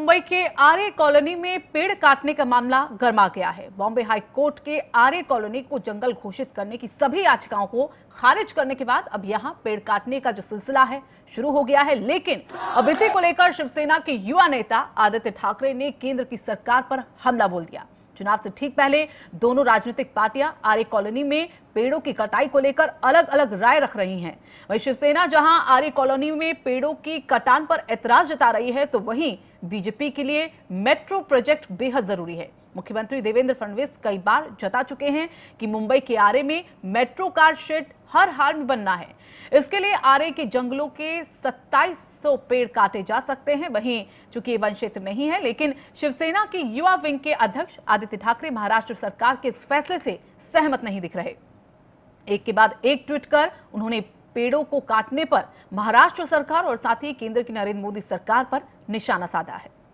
मुंबई के आरे कॉलोनी में पेड़ काटने का मामला गर्मा गया है बॉम्बे हाई कोर्ट के आरे कॉलोनी को जंगल घोषित करने की सभी याचिकाओं को खारिज करने के बाद अब यहां पेड़ काटने का जो सिलसिला है शुरू हो गया है लेकिन अब इसी को लेकर शिवसेना के युवा नेता आदित्य ठाकरे ने केंद्र की सरकार पर हमला बोल दिया चुनाव से ठीक पहले दोनों राजनीतिक पार्टियां आर्य कॉलोनी में पेड़ों की कटाई को लेकर अलग अलग राय रख रही हैं वहीं शिवसेना जहां आर्य कॉलोनी में पेड़ों की कटान पर ऐतराज जता रही है तो वहीं बीजेपी के लिए मेट्रो प्रोजेक्ट बेहद जरूरी है मुख्यमंत्री देवेंद्र फडणवीस कई बार जता चुके हैं कि मुंबई के आरे में मेट्रो कार शेड हर हाल में बनना है इसके लिए आरे के जंगलों के 2700 पेड़ काटे जा सकते हैं वहीं चूंकि वन क्षेत्र नहीं है लेकिन शिवसेना की युवा विंग के अध्यक्ष आदित्य ठाकरे महाराष्ट्र सरकार के इस फैसले से सहमत नहीं दिख रहे एक के बाद एक ट्वीट कर उन्होंने पेड़ों को काटने पर महाराष्ट्र सरकार और साथ ही केंद्र की नरेंद्र मोदी सरकार पर निशाना साधा है